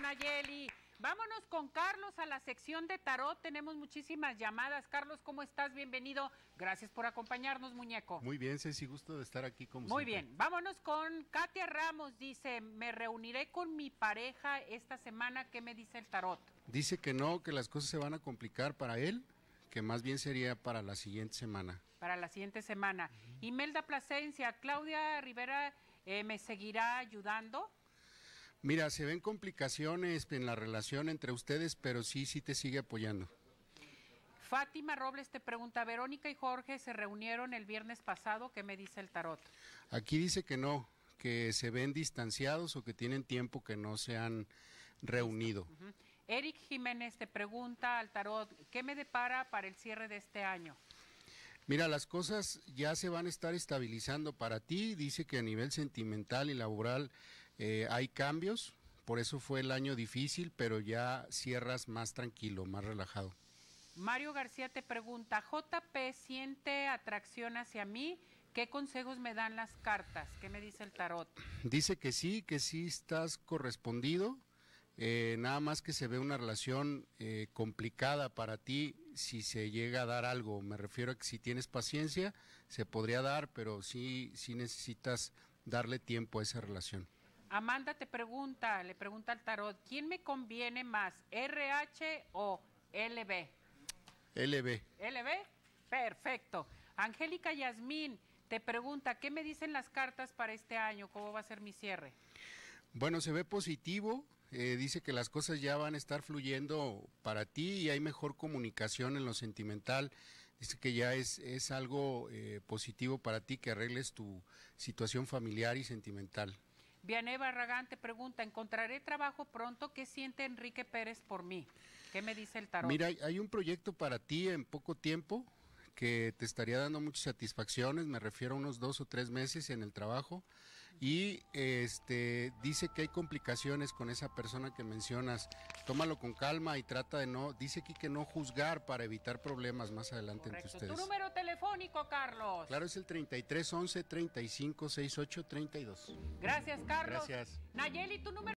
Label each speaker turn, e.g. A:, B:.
A: Nayeli. Vámonos con Carlos a la sección de tarot. Tenemos muchísimas llamadas. Carlos, ¿cómo estás? Bienvenido. Gracias por acompañarnos, muñeco. Muy
B: bien, Ceci, gusto de estar aquí con Muy bien,
A: vámonos con Katia Ramos. Dice, me reuniré con mi pareja esta semana. ¿Qué me dice el tarot?
B: Dice que no, que las cosas se van a complicar para él, que más bien sería para la siguiente semana.
A: Para la siguiente semana. Y Melda Imelda Plasencia, Claudia Rivera eh, me seguirá ayudando.
B: Mira, se ven complicaciones en la relación entre ustedes, pero sí, sí te sigue apoyando.
A: Fátima Robles te pregunta, Verónica y Jorge se reunieron el viernes pasado, ¿qué me dice el tarot?
B: Aquí dice que no, que se ven distanciados o que tienen tiempo que no se han reunido.
A: Eric Jiménez te pregunta al tarot, ¿qué me depara para el cierre de este año?
B: Mira, las cosas ya se van a estar estabilizando para ti. Dice que a nivel sentimental y laboral eh, hay cambios, por eso fue el año difícil, pero ya cierras más tranquilo, más relajado.
A: Mario García te pregunta, JP siente atracción hacia mí, ¿qué consejos me dan las cartas? ¿Qué me dice el tarot?
B: Dice que sí, que sí estás correspondido, eh, nada más que se ve una relación eh, complicada para ti si se llega a dar algo, me refiero a que si tienes paciencia se podría dar, pero sí, sí necesitas darle tiempo a esa relación.
A: Amanda te pregunta, le pregunta al tarot, ¿quién me conviene más, RH o LB? LB. LB, perfecto. Angélica Yasmín te pregunta, ¿qué me dicen las cartas para este año? ¿Cómo va a ser mi cierre?
B: Bueno, se ve positivo, eh, dice que las cosas ya van a estar fluyendo para ti y hay mejor comunicación en lo sentimental. Dice que ya es, es algo eh, positivo para ti que arregles tu situación familiar y sentimental.
A: Vianey Barragán te pregunta, ¿encontraré trabajo pronto? ¿Qué siente Enrique Pérez por mí? ¿Qué me dice el tarot? Mira,
B: hay un proyecto para ti en poco tiempo que te estaría dando muchas satisfacciones, me refiero a unos dos o tres meses en el trabajo y este dice que hay complicaciones con esa persona que mencionas. Tómalo con calma y trata de no, dice aquí que no juzgar para evitar problemas más adelante entre ustedes. Tu
A: número telefónico, Carlos.
B: Claro, es el 33 11 32.
A: Gracias, Carlos. Gracias. Nayeli, tu número